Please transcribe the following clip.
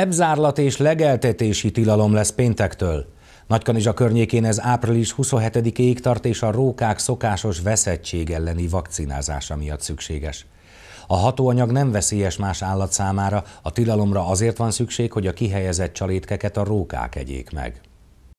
Ebzárlat és legeltetési tilalom lesz péntektől. Nagykanizsa környékén ez április 27-ig tart, és a rókák szokásos veszettség elleni vakcinázása miatt szükséges. A hatóanyag nem veszélyes más állat számára, a tilalomra azért van szükség, hogy a kihelyezett csalétkeket a rókák egyék meg.